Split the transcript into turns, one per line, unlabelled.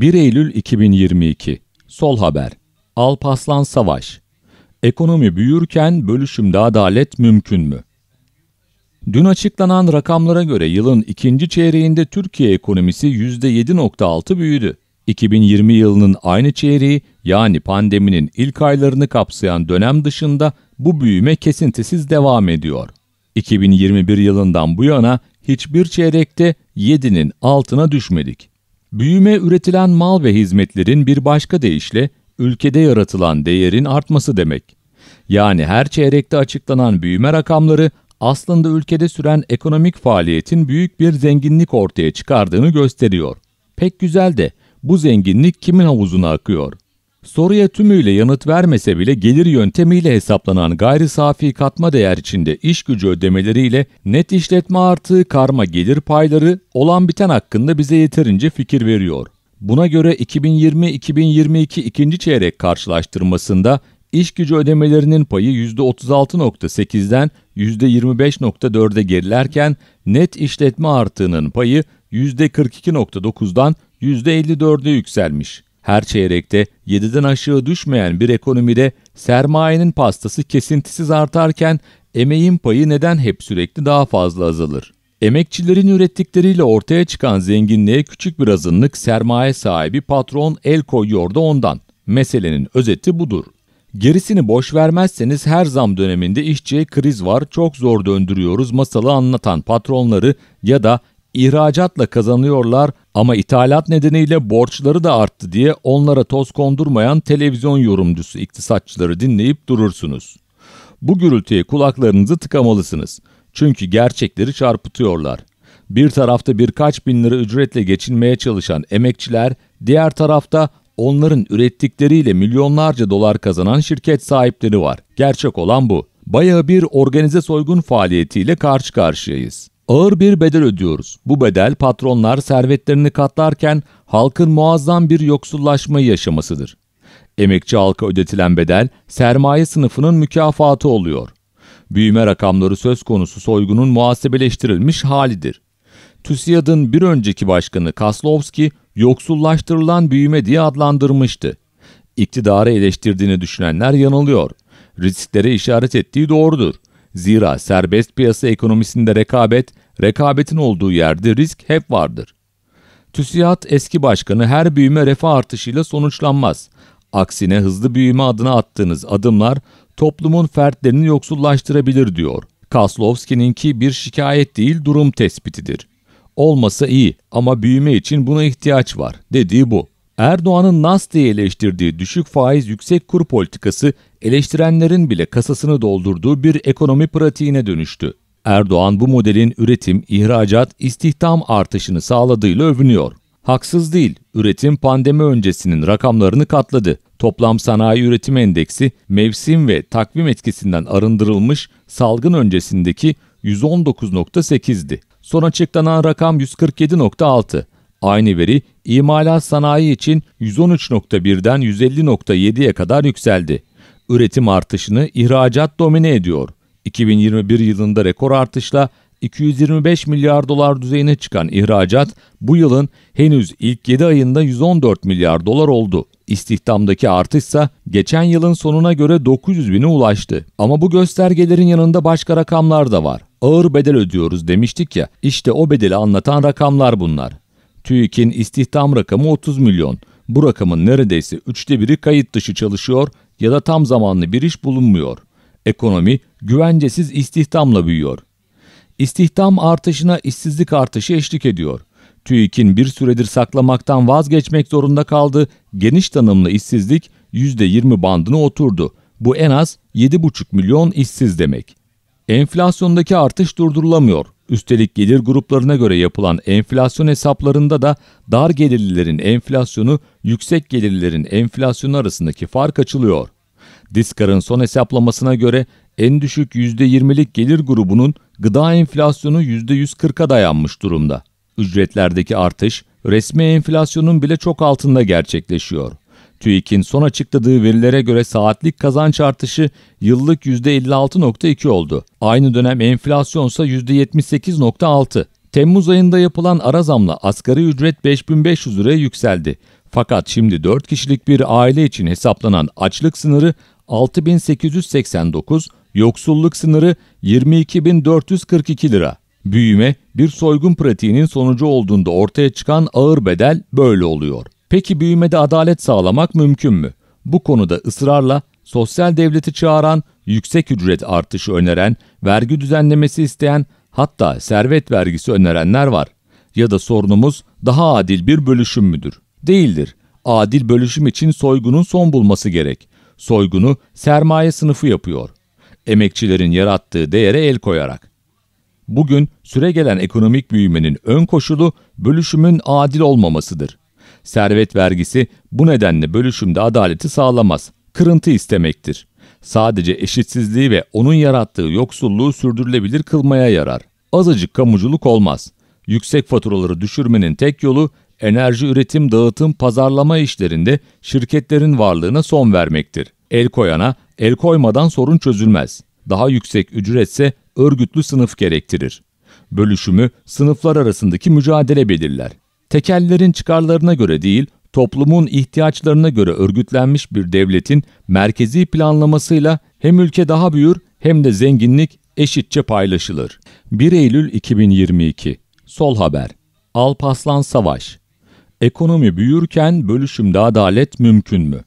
1 Eylül 2022 Sol Haber Alpaslan Savaş Ekonomi büyürken bölüşümde adalet mümkün mü? Dün açıklanan rakamlara göre yılın ikinci çeyreğinde Türkiye ekonomisi %7.6 büyüdü. 2020 yılının aynı çeyreği yani pandeminin ilk aylarını kapsayan dönem dışında bu büyüme kesintisiz devam ediyor. 2021 yılından bu yana hiçbir çeyrekte 7'nin altına düşmedik. Büyüme üretilen mal ve hizmetlerin bir başka deyişle ülkede yaratılan değerin artması demek. Yani her çeyrekte açıklanan büyüme rakamları aslında ülkede süren ekonomik faaliyetin büyük bir zenginlik ortaya çıkardığını gösteriyor. Pek güzel de bu zenginlik kimin havuzuna akıyor? Soruya tümüyle yanıt vermese bile gelir yöntemiyle hesaplanan gayri safi katma değer içinde iş gücü ödemeleriyle net işletme artığı karma gelir payları olan biten hakkında bize yeterince fikir veriyor. Buna göre 2020-2022 ikinci çeyrek karşılaştırmasında iş gücü ödemelerinin payı %36.8'den %25.4'e gerilerken net işletme artığının payı %42.9'dan %54'e yükselmiş. Her çeyrekte 7'den aşağı düşmeyen bir ekonomide sermayenin pastası kesintisiz artarken emeğin payı neden hep sürekli daha fazla azalır? Emekçilerin ürettikleriyle ortaya çıkan zenginliğe küçük bir azınlık sermaye sahibi patron el koyuyor da ondan. Meselenin özeti budur. Gerisini boş vermezseniz her zam döneminde işçiye kriz var, çok zor döndürüyoruz masalı anlatan patronları ya da ihracatla kazanıyorlar ama ithalat nedeniyle borçları da arttı diye onlara toz kondurmayan televizyon yorumcusu iktisatçıları dinleyip durursunuz. Bu gürültüye kulaklarınızı tıkamalısınız. Çünkü gerçekleri çarpıtıyorlar. Bir tarafta birkaç bin lira ücretle geçinmeye çalışan emekçiler, diğer tarafta onların ürettikleriyle milyonlarca dolar kazanan şirket sahipleri var. Gerçek olan bu. Bayağı bir organize soygun faaliyetiyle karşı karşıyayız. Ağır bir bedel ödüyoruz. Bu bedel patronlar servetlerini katlarken halkın muazzam bir yoksullaşmayı yaşamasıdır. Emekçi halka ödetilen bedel sermaye sınıfının mükafatı oluyor. Büyüme rakamları söz konusu soygunun muhasebeleştirilmiş halidir. TÜSİAD'ın bir önceki başkanı Kaslovski yoksullaştırılan büyüme diye adlandırmıştı. İktidarı eleştirdiğini düşünenler yanılıyor. Risklere işaret ettiği doğrudur. Zira serbest piyasa ekonomisinde rekabet, rekabetin olduğu yerde risk hep vardır. TÜSİAD eski başkanı her büyüme refah artışıyla sonuçlanmaz. Aksine hızlı büyüme adına attığınız adımlar toplumun fertlerini yoksullaştırabilir diyor. Kaslovski'ninki bir şikayet değil durum tespitidir. Olmasa iyi ama büyüme için buna ihtiyaç var dediği bu. Erdoğan'ın nas diye eleştirdiği düşük faiz yüksek kur politikası eleştirenlerin bile kasasını doldurduğu bir ekonomi pratiğine dönüştü. Erdoğan bu modelin üretim, ihracat, istihdam artışını sağladığıyla övünüyor. Haksız değil, üretim pandemi öncesinin rakamlarını katladı. Toplam sanayi üretim endeksi mevsim ve takvim etkisinden arındırılmış salgın öncesindeki 119.8'di. Son açıklanan rakam 147.6. Aynı veri imalat sanayi için 113.1'den 150.7'ye kadar yükseldi. Üretim artışını ihracat domine ediyor. 2021 yılında rekor artışla 225 milyar dolar düzeyine çıkan ihracat bu yılın henüz ilk 7 ayında 114 milyar dolar oldu. İstihdamdaki artışsa geçen yılın sonuna göre 900 bine ulaştı. Ama bu göstergelerin yanında başka rakamlar da var. Ağır bedel ödüyoruz demiştik ya, işte o bedeli anlatan rakamlar bunlar. TÜİK'in istihdam rakamı 30 milyon. Bu rakamın neredeyse üçte biri kayıt dışı çalışıyor ya da tam zamanlı bir iş bulunmuyor. Ekonomi güvencesiz istihdamla büyüyor. İstihdam artışına işsizlik artışı eşlik ediyor. TÜİK'in bir süredir saklamaktan vazgeçmek zorunda kaldı. geniş tanımlı işsizlik %20 bandına oturdu. Bu en az 7,5 milyon işsiz demek. Enflasyondaki artış durdurulamıyor. Üstelik gelir gruplarına göre yapılan enflasyon hesaplarında da dar gelirlilerin enflasyonu yüksek gelirlilerin enflasyonu arasındaki fark açılıyor. Diskar'ın son hesaplamasına göre en düşük %20'lik gelir grubunun gıda enflasyonu %140'a dayanmış durumda. Ücretlerdeki artış resmi enflasyonun bile çok altında gerçekleşiyor. TÜİK'in son açıkladığı verilere göre saatlik kazanç artışı yıllık %56.2 oldu. Aynı dönem enflasyon enflasyonsa %78.6. Temmuz ayında yapılan ara zamla asgari ücret 5500 liraya yükseldi. Fakat şimdi 4 kişilik bir aile için hesaplanan açlık sınırı 6889, yoksulluk sınırı 22442 lira. Büyüme bir soygun pratiğinin sonucu olduğunda ortaya çıkan ağır bedel böyle oluyor. Peki büyümede adalet sağlamak mümkün mü? Bu konuda ısrarla sosyal devleti çağıran, yüksek ücret artışı öneren, vergi düzenlemesi isteyen, hatta servet vergisi önerenler var. Ya da sorunumuz daha adil bir bölüşüm müdür? Değildir. Adil bölüşüm için soygunun son bulması gerek. Soygunu sermaye sınıfı yapıyor. Emekçilerin yarattığı değere el koyarak. Bugün süre gelen ekonomik büyümenin ön koşulu bölüşümün adil olmamasıdır. Servet vergisi bu nedenle bölüşümde adaleti sağlamaz. Kırıntı istemektir. Sadece eşitsizliği ve onun yarattığı yoksulluğu sürdürülebilir kılmaya yarar. Azıcık kamuculuk olmaz. Yüksek faturaları düşürmenin tek yolu enerji üretim, dağıtım, pazarlama işlerinde şirketlerin varlığına son vermektir. El koyana, el koymadan sorun çözülmez. Daha yüksek ücretse örgütlü sınıf gerektirir. Bölüşümü sınıflar arasındaki mücadele belirler tekellerin çıkarlarına göre değil, toplumun ihtiyaçlarına göre örgütlenmiş bir devletin merkezi planlamasıyla hem ülke daha büyür hem de zenginlik eşitçe paylaşılır. 1 Eylül 2022 Sol Haber Alpaslan Savaş Ekonomi büyürken bölüşümde adalet mümkün mü?